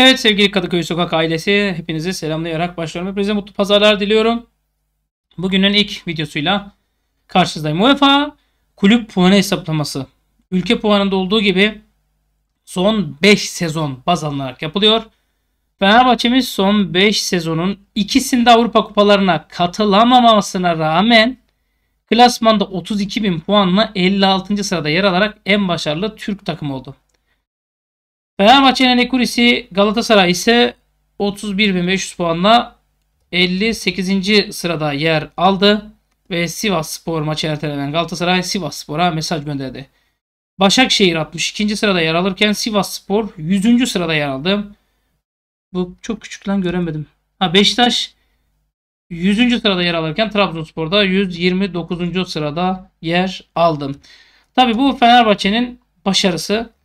Evet sevgili Kadıköy Sokak ailesi hepinizi selamlayarak başlıyorum. Hepinize mutlu pazarlar diliyorum. Bugünün ilk videosuyla karşınızdayım. UEFA kulüp puanı hesaplaması. Ülke puanında olduğu gibi son 5 sezon baz alınarak yapılıyor. Fenerbahçe'miz son 5 sezonun ikisinde Avrupa kupalarına katılamamasına rağmen klasmanda 32 bin puanla 56. sırada yer alarak en başarılı Türk takımı oldu. Fenerbahçe'nin ekurisi Galatasaray ise 31.500 puanla 58. sırada yer aldı ve Sivas Spor maçı ertelenen Galatasaray Sivas Spor'a mesaj gönderdi. Başakşehir 62. sırada yer alırken Sivas Spor 100. sırada yer aldı. Bu çok küçük lan göremedim. Ha Beşiktaş 100. sırada yer alırken Trabzonspor'da 129. sırada yer aldı. Tabi bu Fenerbahçe'nin başarısı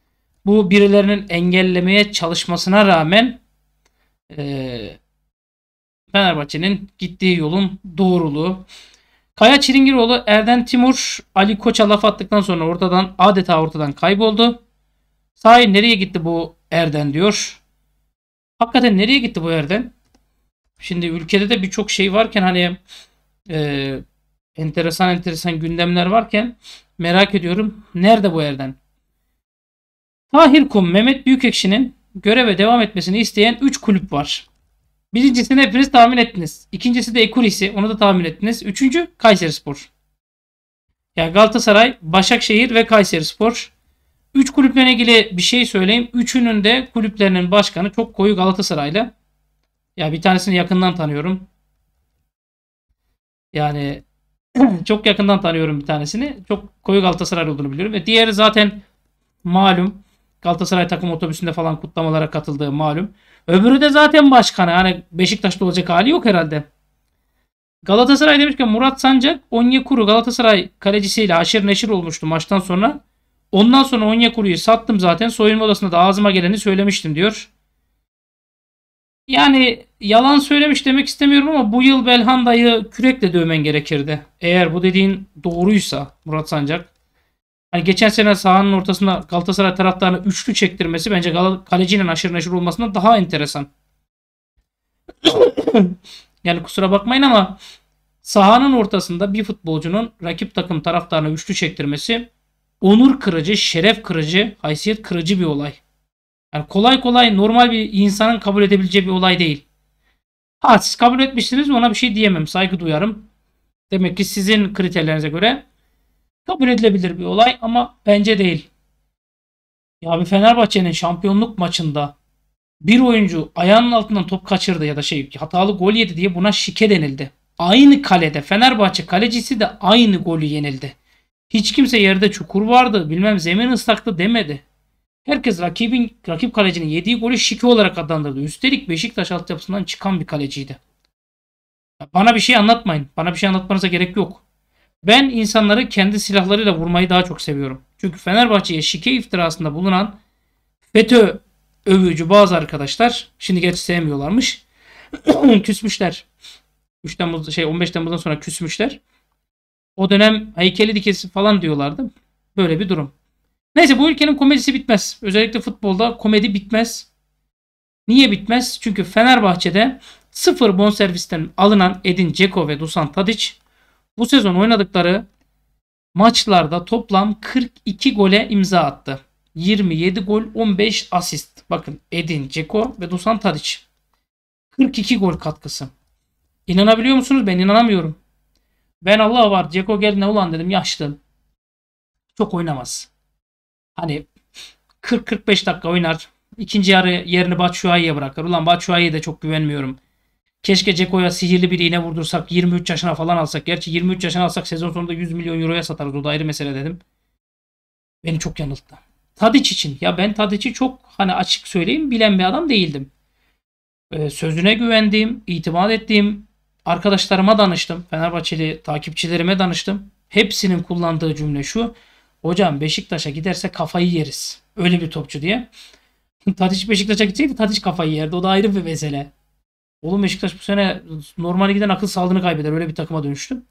bu birilerinin engellemeye çalışmasına rağmen e, Fenerbahçe'nin gittiği yolun doğruluğu. Kaya Çilingiroğlu, Erden Timur, Ali Koç'a laf attıktan sonra ortadan adeta ortadan kayboldu. Sahi nereye gitti bu Erden diyor. Hakikaten nereye gitti bu Erden? Şimdi ülkede de birçok şey varken hani e, enteresan enteresan gündemler varken merak ediyorum. Nerede bu Erden? Tahir Kum, Mehmet Büyükekşi'nin göreve devam etmesini isteyen 3 kulüp var. Birincisini hepiniz tahmin ettiniz. İkincisi de Ekurisi Onu da tahmin ettiniz. Üçüncü Kayseri Spor. Yani Galatasaray, Başakşehir ve Kayseri Spor. Üç kulüple ilgili bir şey söyleyeyim. Üçünün de kulüplerinin başkanı çok koyu Galatasaraylı. Ya bir tanesini yakından tanıyorum. Yani çok yakından tanıyorum bir tanesini. Çok koyu Galatasaray olduğunu biliyorum. Ve diğeri zaten malum Galatasaray takım otobüsünde falan kutlamalara katıldığı malum. Öbürü de zaten başkanı. yani Beşiktaş'ta olacak hali yok herhalde. Galatasaray demişken Murat Sancak Onyekuru Galatasaray kalecisiyle haşır neşir olmuştu maçtan sonra. Ondan sonra Onyekuru'yu sattım zaten. Soyunma odasında da ağzıma geleni söylemiştim diyor. Yani yalan söylemiş demek istemiyorum ama bu yıl Belhanda'yı kürekle dövmen gerekirdi. Eğer bu dediğin doğruysa Murat Sancak. Hani geçen sene sahanın ortasında Galatasaray taraftarını üçlü çektirmesi bence Gal kalecinin aşırı neşir olmasından daha enteresan. yani kusura bakmayın ama sahanın ortasında bir futbolcunun rakip takım taraftarına üçlü çektirmesi onur kırıcı, şeref kırıcı, haysiyet kırıcı bir olay. Yani kolay kolay normal bir insanın kabul edebileceği bir olay değil. Ha siz kabul etmişsiniz ona bir şey diyemem. Saygı duyarım. Demek ki sizin kriterlerinize göre Kabul edilebilir bir olay ama bence değil. Ya bir Fenerbahçe'nin şampiyonluk maçında bir oyuncu ayağının altından top kaçırdı ya da şey hatalı gol yedi diye buna şike denildi. Aynı kalede Fenerbahçe kalecisi de aynı golü yenildi. Hiç kimse yerde çukur vardı bilmem zemin ıslaktı demedi. Herkes rakibin, rakip kalecinin yediği golü şike olarak adlandırdı. Üstelik Beşiktaş altyapısından çıkan bir kaleciydi. Bana bir şey anlatmayın. Bana bir şey anlatmanıza gerek yok. Ben insanları kendi silahlarıyla vurmayı daha çok seviyorum. Çünkü Fenerbahçe'ye şike iftirasında bulunan FETÖ övücü bazı arkadaşlar şimdi geç sevmiyorlarmış. küsmüşler. 3 Temmuz şey 15 Temmuz'dan sonra küsmüşler. O dönem heykeli dikesi falan diyorlardı. Böyle bir durum. Neyse bu ülkenin komedisi bitmez. Özellikle futbolda komedi bitmez. Niye bitmez? Çünkü Fenerbahçe'de sıfır bonservisten alınan Edin Ceko ve Dusan Tadic bu sezon oynadıkları maçlarda toplam 42 gole imza attı. 27 gol 15 asist. Bakın Edin, Ceko ve Dusan Tadic. 42 gol katkısı. İnanabiliyor musunuz? Ben inanamıyorum. Ben Allah var. Ceko geldi ne ulan dedim yaşlı. Çok oynamaz. Hani 40-45 dakika oynar. İkinci yarı yerini Batshuayi'ye bırakır. Ulan Batshuayi'ye de çok güvenmiyorum. Keşke Ceko'ya sihirli bir iğne vurdursak 23 yaşına falan alsak. Gerçi 23 yaşına alsak sezon sonunda 100 milyon euroya satarız. O da ayrı mesele dedim. Beni çok yanılttı. Tadiç için. Ya ben Tadiç'i çok hani açık söyleyeyim bilen bir adam değildim. Ee, sözüne güvendiğim, itimat ettiğim arkadaşlarıma danıştım. Fenerbahçeli takipçilerime danıştım. Hepsinin kullandığı cümle şu. Hocam Beşiktaş'a giderse kafayı yeriz. Öyle bir topçu diye. Tadiç Beşiktaş'a gitseydi Tadiç kafayı yerdi. O da ayrı bir mesele. Oğlum Beşiktaş bu sene normal giden akıl sağlığını kaybeder. Öyle bir takıma dönüştü.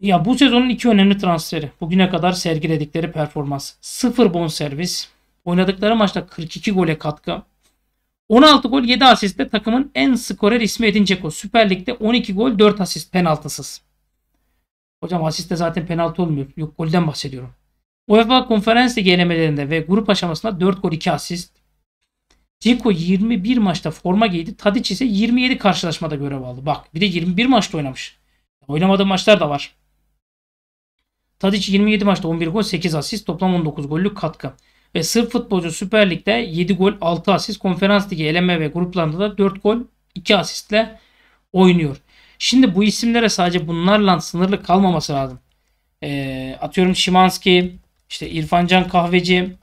Ya bu sezonun iki önemli transferi. Bugüne kadar sergiledikleri performans. Sıfır bon servis. Oynadıkları maçta 42 gole katkı. 16 gol 7 asistle takımın en skorer ismi Edin Dzeko. Süper Lig'de 12 gol 4 asist penaltısız. Hocam asiste zaten penaltı olmuyor. Yok golden bahsediyorum. UEFA Konferans Ligi elemelerinde ve grup aşamasında 4 gol 2 asist. Ceko 21 maçta forma giydi. Tadic ise 27 karşılaşmada görev aldı. Bak bir de 21 maçta oynamış. Oynamadığı maçlar da var. Tadic 27 maçta 11 gol 8 asist toplam 19 gollük katkı. Ve sırf futbolcu Süper Lig'de 7 gol 6 asist konferans ligi eleme ve gruplarında da 4 gol 2 asistle oynuyor. Şimdi bu isimlere sadece bunlarla sınırlı kalmaması lazım. E, atıyorum Şimanski, işte İrfan Can Kahveci,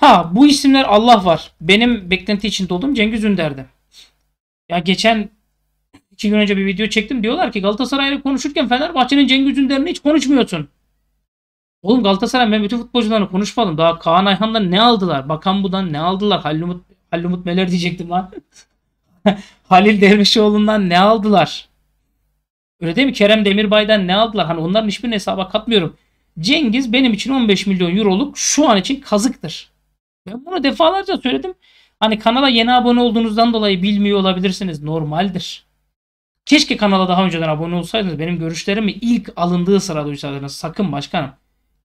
Ha bu isimler Allah var. Benim beklenti içinde olduğum Cengiz Ünder'di. Ya geçen iki gün önce bir video çektim. Diyorlar ki Galatasaray'la konuşurken Fenerbahçe'nin Cengiz Ünder'ini hiç konuşmuyorsun. Oğlum Galatasaray ben bütün futbolcularını konuşmadım. Daha Kaan Ayhan'dan ne aldılar? Bakan Bu'dan ne aldılar? Hallumut, Hallumut Meler diyecektim lan. Halil Dervişoğlu'ndan ne aldılar? Öyle değil mi? Kerem Demirbay'dan ne aldılar? Hani onların hiçbirini hesaba katmıyorum. Cengiz benim için 15 milyon euroluk şu an için kazıktır. Ben bunu defalarca söyledim. Hani kanala yeni abone olduğunuzdan dolayı bilmiyor olabilirsiniz. Normaldir. Keşke kanala daha önceden abone olsaydınız. Benim görüşlerimi ilk alındığı sırada uysaydınız. Sakın başkanım.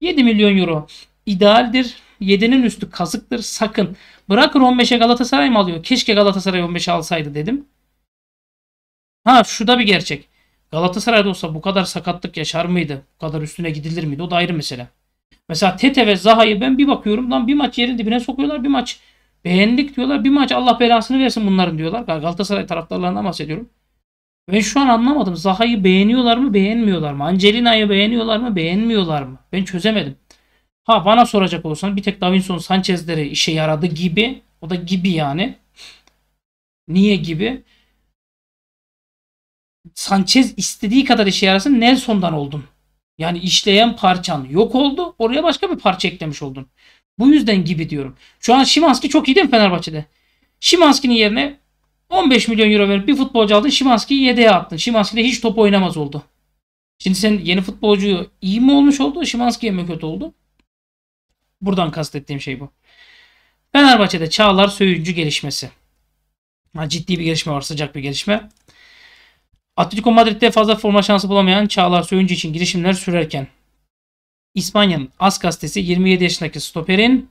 7 milyon euro idealdir. 7'nin üstü kazıktır. Sakın. Bırakır 15'e Galatasaray mı alıyor? Keşke Galatasaray 15'e alsaydı dedim. Ha şu da bir gerçek. Galatasaray'da olsa bu kadar sakatlık yaşar mıydı? Bu kadar üstüne gidilir miydi? O da ayrı mesele. Mesela Tete ve Zaha'yı ben bir bakıyorum lan bir maç yerin dibine sokuyorlar bir maç beğendik diyorlar bir maç Allah belasını versin bunların diyorlar. Galatasaray taraftarlarından bahsediyorum. Ve şu an anlamadım Zaha'yı beğeniyorlar mı beğenmiyorlar mı? Angelina'yı beğeniyorlar mı beğenmiyorlar mı? Ben çözemedim. Ha bana soracak olsan, bir tek Davinson Sanchez'leri işe yaradı gibi. O da gibi yani. Niye gibi? Sanchez istediği kadar işe yarasın Nelson'dan oldum. Yani işleyen parçan yok oldu. Oraya başka bir parça eklemiş oldun. Bu yüzden gibi diyorum. Şu an Şimanski çok iyi değil mi Fenerbahçe'de? Şimanski'nin yerine 15 milyon euro verip bir futbolcu aldın. Şimanski'yi yedeğe attın. Şimanski de hiç top oynamaz oldu. Şimdi sen yeni futbolcuyu iyi mi olmuş oldu? Şimanski'ye mi kötü oldu? Buradan kastettiğim şey bu. Fenerbahçe'de Çağlar Söyüncü gelişmesi. ciddi bir gelişme var. Sıcak bir gelişme. Atletico Madrid'de fazla forma şansı bulamayan Çağlar Söyüncü için girişimler sürerken İspanya'nın As gazetesi 27 yaşındaki stoperin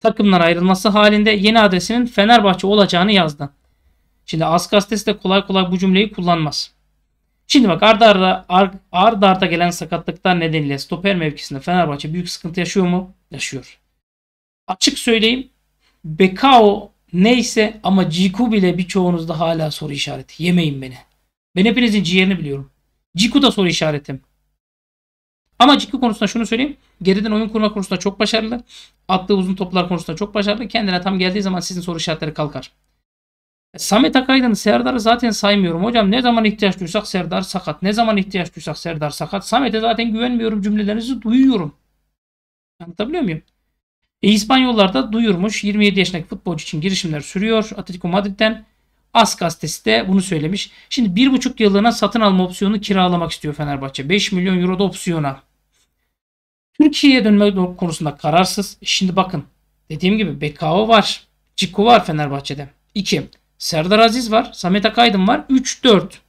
takımdan ayrılması halinde yeni adresinin Fenerbahçe olacağını yazdı. Şimdi As gazetesi de kolay kolay bu cümleyi kullanmaz. Şimdi bak arda arda, arda arda gelen sakatlıklar nedeniyle stoper mevkisinde Fenerbahçe büyük sıkıntı yaşıyor mu? Yaşıyor. Açık söyleyeyim. Bekao neyse ama Ciku bile birçoğunuzda hala soru işareti. Yemeyin beni. Ben hepinizin ciğerini biliyorum. Ciku da soru işaretim. Ama Ciku konusunda şunu söyleyeyim. Geriden oyun kurma konusunda çok başarılı. Attığı uzun toplar konusunda çok başarılı. Kendine tam geldiği zaman sizin soru işaretleri kalkar. Samet Akaydın, Serdar'ı zaten saymıyorum. Hocam ne zaman ihtiyaç duysak Serdar sakat. Ne zaman ihtiyaç duysak Serdar sakat. Samet'e zaten güvenmiyorum cümlelerinizi duyuyorum. Anlatabiliyor muyum? E, İspanyollar da duyurmuş. 27 yaşındaki futbolcu için girişimler sürüyor. Atletico Madrid'den As gazetesi de bunu söylemiş. Şimdi 1,5 yıllığına satın alma opsiyonu kiralamak istiyor Fenerbahçe. 5 milyon euro da opsiyona. Türkiye'ye dönme konusunda kararsız. Şimdi bakın dediğim gibi Bekao var. Ciko var Fenerbahçe'de. 2. Serdar Aziz var. Samet Akaydın var. 3 4.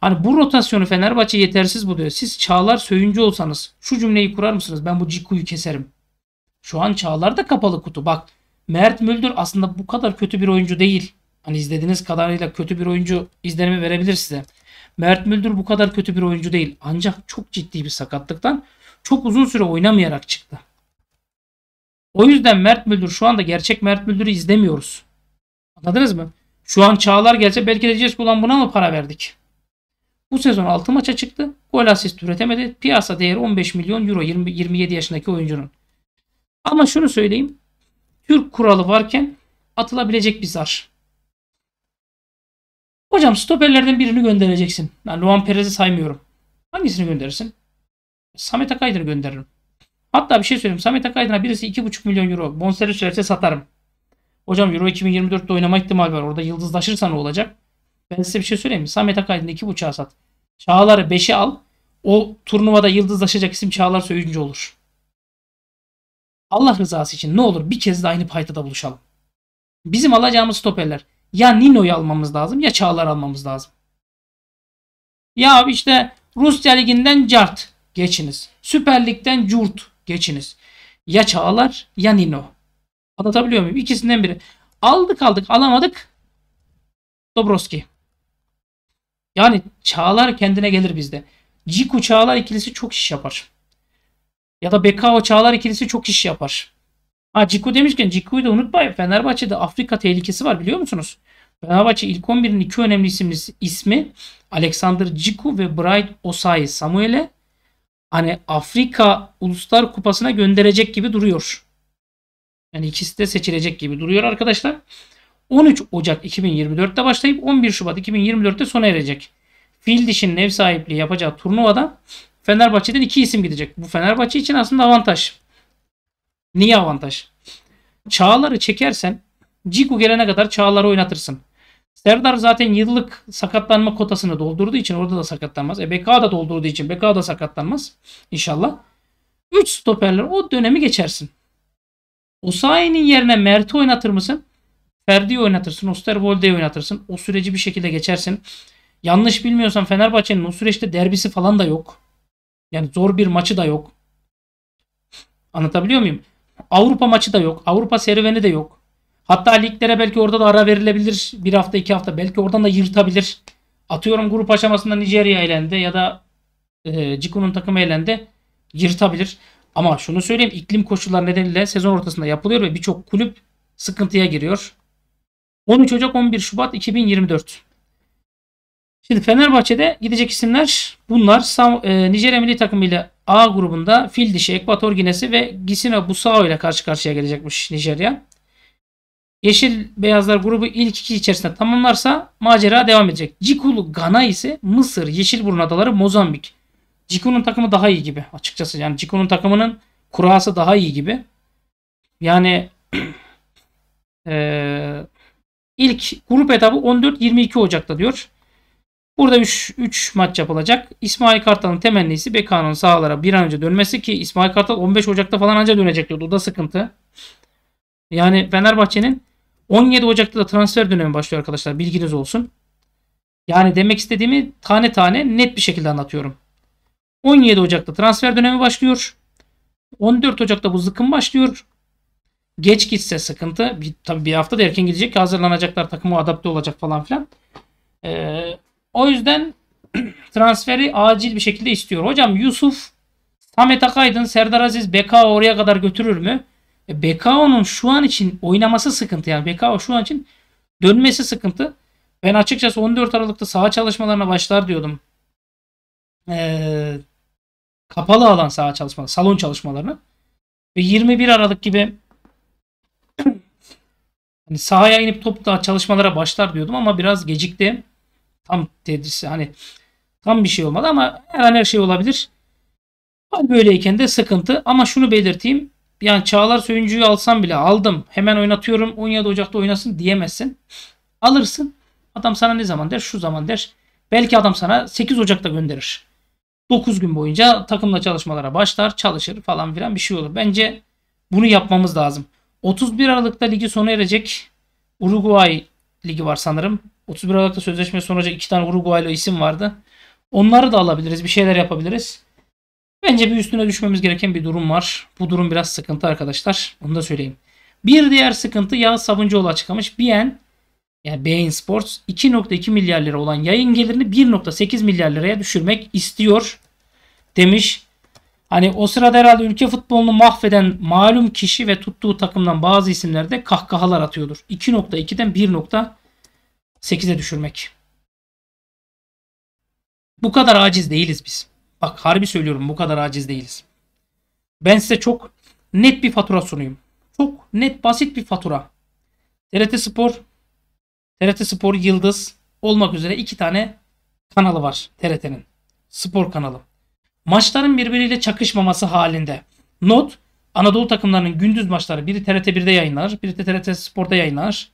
Hani bu rotasyonu Fenerbahçe yetersiz buluyor. Siz Çağlar Söyüncü olsanız şu cümleyi kurar mısınız? Ben bu Ciku'yu keserim. Şu an Çağlar da kapalı kutu. Bak Mert Müldür aslında bu kadar kötü bir oyuncu değil. Hani izlediğiniz kadarıyla kötü bir oyuncu izlenimi verebilir size. Mert Müldür bu kadar kötü bir oyuncu değil. Ancak çok ciddi bir sakatlıktan çok uzun süre oynamayarak çıktı. O yüzden Mert Müldür şu anda gerçek Mert Müldür'ü izlemiyoruz. Anladınız mı? Şu an Çağlar gelse belki de diyeceğiz ulan buna mı para verdik? Bu sezon 6 maça çıktı. Gol asist üretemedi. Piyasa değeri 15 milyon euro 20, 27 yaşındaki oyuncunun. Ama şunu söyleyeyim. Türk kuralı varken atılabilecek bir zar. Hocam stoperlerden birini göndereceksin. Yani Luan Perez'i saymıyorum. Hangisini gönderirsin? Samet Akaydın'ı gönderirim. Hatta bir şey söyleyeyim. Samet Akaydın'a birisi 2,5 milyon euro bonservis verse satarım. Hocam Euro 2024'te oynama ihtimali var. Orada yıldızlaşırsa ne olacak? Ben size bir şey söyleyeyim mi? Samet Akaydın'ı 2,5'a sat. Çağlar'ı 5'e al. O turnuvada yıldızlaşacak isim Çağlar Söyüncü olur. Allah rızası için ne olur bir kez de aynı paydada buluşalım. Bizim alacağımız stoperler ya Nino'yu almamız lazım ya Çağlar almamız lazım. Ya işte Rusya Ligi'nden Cart geçiniz. Süper Lig'den Curt geçiniz. Ya Çağlar ya Nino. Anlatabiliyor muyum? İkisinden biri. Aldık aldık alamadık. Dobroski. Yani Çağlar kendine gelir bizde. Ciku Çağlar ikilisi çok iş yapar. Ya da Bekao Çağlar ikilisi çok iş yapar. Ha Ciku demişken Ciku'yu da unutmayın. Fenerbahçe'de Afrika tehlikesi var biliyor musunuz? Fenerbahçe ilk 11'in iki önemli isimlisi, ismi Alexander Ciku ve Bright Osai. Samuel'e hani Afrika Uluslar Kupası'na gönderecek gibi duruyor. Yani ikisi de seçilecek gibi duruyor arkadaşlar. 13 Ocak 2024'te başlayıp 11 Şubat 2024'te sona erecek. Fil dişinin ev sahipliği yapacağı turnuvada Fenerbahçe'den iki isim gidecek. Bu Fenerbahçe için aslında avantaj. Niye avantaj? Çağlar'ı çekersen Ciku gelene kadar Çağlar'ı oynatırsın. Serdar zaten yıllık sakatlanma kotasını doldurduğu için orada da sakatlanmaz. E BK da doldurduğu için BK da sakatlanmaz. İnşallah. 3 stoperler o dönemi geçersin. Osayi'nin yerine Mert'i oynatır mısın? Ferdi'yi oynatırsın. Osterwolde'yi oynatırsın. O süreci bir şekilde geçersin. Yanlış bilmiyorsan Fenerbahçe'nin o süreçte derbisi falan da yok. Yani zor bir maçı da yok. Anlatabiliyor muyum? Avrupa maçı da yok. Avrupa serüveni de yok. Hatta liglere belki orada da ara verilebilir. Bir hafta iki hafta belki oradan da yırtabilir. Atıyorum grup aşamasında Nijerya elendi ya da e, Ciku'nun takımı elendi. Yırtabilir. Ama şunu söyleyeyim iklim koşulları nedeniyle sezon ortasında yapılıyor ve birçok kulüp sıkıntıya giriyor. 13 Ocak 11 Şubat 2024. Şimdi Fenerbahçe'de gidecek isimler bunlar. Sam, e, Nijerya milli takımıyla. A grubunda fil dişi, Ekvator Ginesi ve Gisina Busao ile karşı karşıya gelecekmiş Nijerya. Yeşil beyazlar grubu ilk iki içerisinde tamamlarsa macera devam edecek. Cikulu Gana ise Mısır, Yeşilburnu Adaları, Mozambik. Cikulu'nun takımı daha iyi gibi açıkçası. Yani Cikulu'nun takımının kurası daha iyi gibi. Yani e, ilk grup etabı 14-22 Ocak'ta diyor. Burada 3 maç yapılacak. İsmail Kartal'ın temennisi Beka'nın sahalara bir an önce dönmesi ki İsmail Kartal 15 Ocak'ta falan anca dönecek diyordu. O da sıkıntı. Yani Fenerbahçe'nin 17 Ocak'ta da transfer dönemi başlıyor arkadaşlar. Bilginiz olsun. Yani demek istediğimi tane tane net bir şekilde anlatıyorum. 17 Ocak'ta transfer dönemi başlıyor. 14 Ocak'ta bu zıkım başlıyor. Geç gitse sıkıntı. Bir, tabii bir hafta da erken gidecek hazırlanacaklar takımı adapte olacak falan filan. Ee, o yüzden transferi acil bir şekilde istiyor. Hocam Yusuf, Samet Akaydın, Serdar Aziz, Bekao oraya kadar götürür mü? E, Bekao'nun şu an için oynaması sıkıntı yani. Bekao şu an için dönmesi sıkıntı. Ben açıkçası 14 Aralık'ta saha çalışmalarına başlar diyordum. Ee, kapalı alan saha çalışmaları, salon çalışmalarını. Ve 21 Aralık gibi hani sahaya inip topla çalışmalara başlar diyordum ama biraz gecikti tam tedrisi hani tam bir şey olmadı ama her an her şey olabilir. Hal böyleyken de sıkıntı ama şunu belirteyim. Yani Çağlar Söyüncü'yü alsam bile aldım hemen oynatıyorum 17 Ocak'ta oynasın diyemezsin. Alırsın adam sana ne zaman der şu zaman der. Belki adam sana 8 Ocak'ta gönderir. 9 gün boyunca takımla çalışmalara başlar çalışır falan filan bir şey olur. Bence bunu yapmamız lazım. 31 Aralık'ta ligi sona erecek Uruguay ligi var sanırım. 31 Aralık'ta sözleşme sonucu iki tane Uruguaylı isim vardı. Onları da alabiliriz. Bir şeyler yapabiliriz. Bence bir üstüne düşmemiz gereken bir durum var. Bu durum biraz sıkıntı arkadaşlar. Onu da söyleyeyim. Bir diğer sıkıntı Yağız Sabuncuoğlu açıklamış. BN yani Bein Sports 2.2 milyar lira olan yayın gelirini 1.8 milyar liraya düşürmek istiyor demiş. Hani o sırada herhalde ülke futbolunu mahveden malum kişi ve tuttuğu takımdan bazı isimlerde kahkahalar atıyordur. 2.2'den 1.8 8'e düşürmek. Bu kadar aciz değiliz biz. Bak harbi söylüyorum bu kadar aciz değiliz. Ben size çok net bir fatura sunayım. Çok net basit bir fatura. TRT Spor, TRT Spor Yıldız olmak üzere iki tane kanalı var TRT'nin. Spor kanalı. Maçların birbiriyle çakışmaması halinde. Not Anadolu takımlarının gündüz maçları biri TRT 1'de yayınlanır, biri de TRT Spor'da yayınlanır.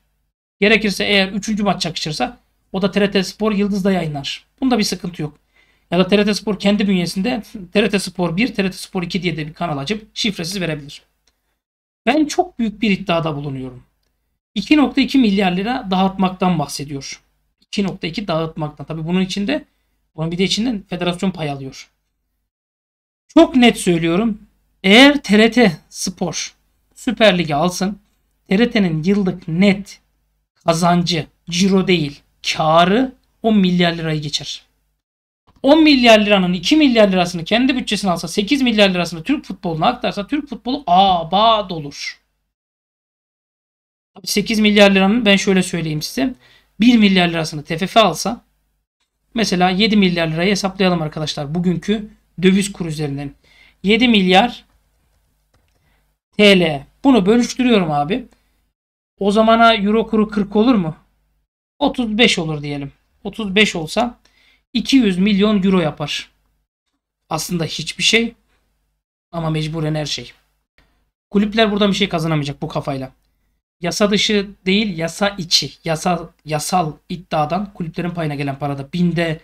Gerekirse eğer 3. maç çakışırsa o da TRT Spor Yıldız'da yayınlar. Bunda bir sıkıntı yok. Ya da TRT Spor kendi bünyesinde TRT Spor 1, TRT Spor 2 diye de bir kanal açıp şifresiz verebilir. Ben çok büyük bir iddiada bulunuyorum. 2.2 milyar lira dağıtmaktan bahsediyor. 2.2 dağıtmaktan. Tabi bunun içinde bunun bir de içinden federasyon pay alıyor. Çok net söylüyorum. Eğer TRT Spor Süper Lig'i alsın TRT'nin yıllık net kazancı, ciro değil, karı 10 milyar lirayı geçer. 10 milyar liranın 2 milyar lirasını kendi bütçesine alsa 8 milyar lirasını Türk futboluna aktarsa Türk futbolu abad olur. 8 milyar liranın ben şöyle söyleyeyim size. 1 milyar lirasını TFF alsa mesela 7 milyar lirayı hesaplayalım arkadaşlar. Bugünkü döviz kuru üzerinden. 7 milyar TL. Bunu bölüştürüyorum abi. O zamana euro kuru 40 olur mu? 35 olur diyelim. 35 olsa 200 milyon euro yapar. Aslında hiçbir şey ama mecburen her şey. Kulüpler burada bir şey kazanamayacak bu kafayla. Yasa dışı değil yasa içi. Yasa, yasal iddiadan kulüplerin payına gelen parada binde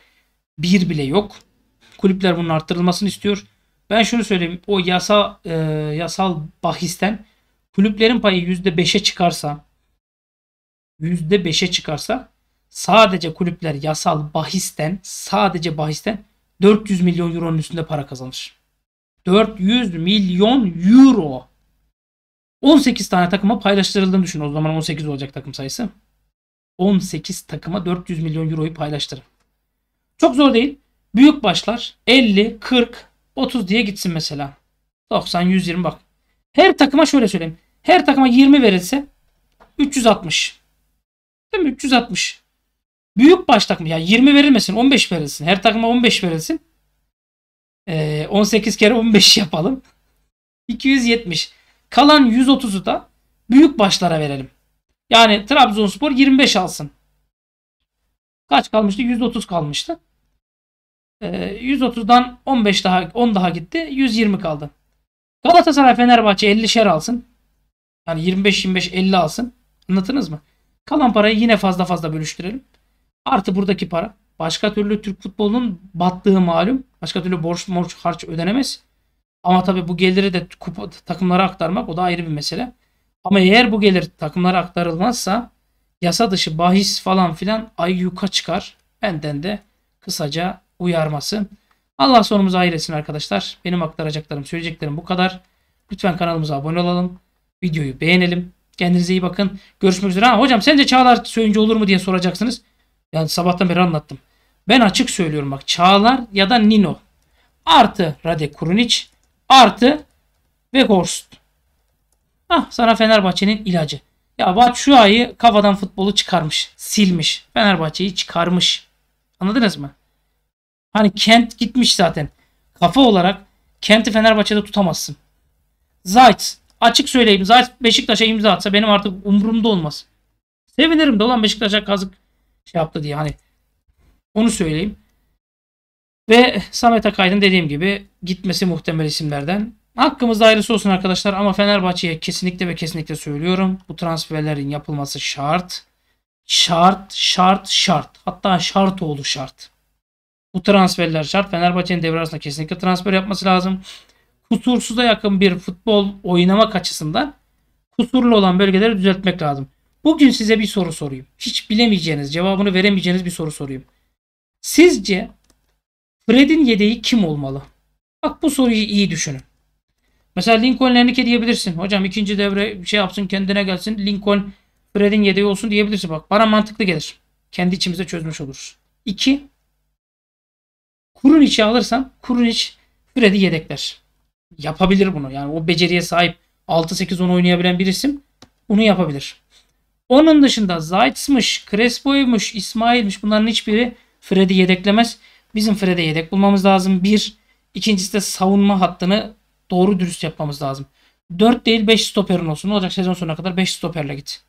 bir bile yok. Kulüpler bunun arttırılmasını istiyor. Ben şunu söyleyeyim. O yasa e, yasal bahisten kulüplerin payı %5'e çıkarsa %5'e çıkarsa sadece kulüpler yasal bahisten sadece bahisten 400 milyon euronun üstünde para kazanır. 400 milyon euro. 18 tane takıma paylaştırıldığını düşün. O zaman 18 olacak takım sayısı. 18 takıma 400 milyon euroyu paylaştırın. Çok zor değil. Büyük başlar 50, 40, 30 diye gitsin mesela. 90, 120 bak. Her takıma şöyle söyleyeyim. Her takıma 20 verilse 360. Değil mi? 360. Büyük baş takım. Yani 20 verilmesin. 15 verilsin. Her takıma 15 verilsin. Ee, 18 kere 15 yapalım. 270. Kalan 130'u da büyük başlara verelim. Yani Trabzonspor 25 alsın. Kaç kalmıştı? 130 kalmıştı. Ee, 130'dan 15 daha 10 daha gitti. 120 kaldı. Galatasaray Fenerbahçe 50 şer alsın. Hani 25-25-50 alsın. Anlatınız mı? Kalan parayı yine fazla fazla bölüştürelim. Artı buradaki para. Başka türlü Türk futbolunun battığı malum. Başka türlü borç borç harç ödenemez. Ama tabii bu geliri de kupa, takımlara aktarmak o da ayrı bir mesele. Ama eğer bu gelir takımlara aktarılmazsa yasa dışı bahis falan filan ay yuka çıkar. Benden de kısaca uyarması. Allah sonumuzu hayır arkadaşlar. Benim aktaracaklarım, söyleyeceklerim bu kadar. Lütfen kanalımıza abone olalım videoyu beğenelim. Kendinize iyi bakın. Görüşmek üzere. Ha, hocam sence Çağlar Söyüncü olur mu diye soracaksınız. Yani sabahtan beri anlattım. Ben açık söylüyorum bak. Çağlar ya da Nino. Artı Rade Kurunic. Artı Weghorst. Ah sana Fenerbahçe'nin ilacı. Ya bak şu ayı kafadan futbolu çıkarmış. Silmiş. Fenerbahçe'yi çıkarmış. Anladınız mı? Hani Kent gitmiş zaten. Kafa olarak Kent'i Fenerbahçe'de tutamazsın. Zayt Açık söyleyeyim zaten Beşiktaş'a imza atsa benim artık umurumda olmaz. Sevinirim de olan Beşiktaş'a kazık şey yaptı diye hani onu söyleyeyim. Ve Samet Akaydın dediğim gibi gitmesi muhtemel isimlerden. Hakkımızda ayrısı olsun arkadaşlar ama Fenerbahçe'ye kesinlikle ve kesinlikle söylüyorum. Bu transferlerin yapılması şart. Şart, şart, şart. Hatta şart oldu şart. Bu transferler şart. Fenerbahçe'nin devre arasında kesinlikle transfer yapması lazım kusursuza yakın bir futbol oynamak açısından kusurlu olan bölgeleri düzeltmek lazım. Bugün size bir soru sorayım. Hiç bilemeyeceğiniz, cevabını veremeyeceğiniz bir soru sorayım. Sizce Fred'in yedeği kim olmalı? Bak bu soruyu iyi düşünün. Mesela Lincoln Lernike diyebilirsin. Hocam ikinci devre şey yapsın kendine gelsin. Lincoln Fred'in yedeği olsun diyebilirsin. Bak bana mantıklı gelir. Kendi içimizde çözmüş oluruz. İki, Kurun içi alırsan Kurun iç Fred'i yedekler yapabilir bunu. Yani o beceriye sahip 6-8-10 oynayabilen bir isim bunu yapabilir. Onun dışında Zayt'smış, Crespo'ymuş, İsmail'miş bunların hiçbiri Fred'i yedeklemez. Bizim Fred'e yedek bulmamız lazım. Bir, ikincisi de savunma hattını doğru dürüst yapmamız lazım. 4 değil 5 stoperin olsun. Ne olacak sezon sonuna kadar 5 stoperle git.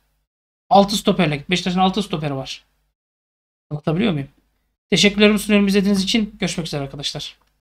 6 stoperle git. Beşiktaş'ın 6 stoperi var. Anlatabiliyor muyum? Teşekkürlerimi sunuyorum izlediğiniz için. Görüşmek üzere arkadaşlar.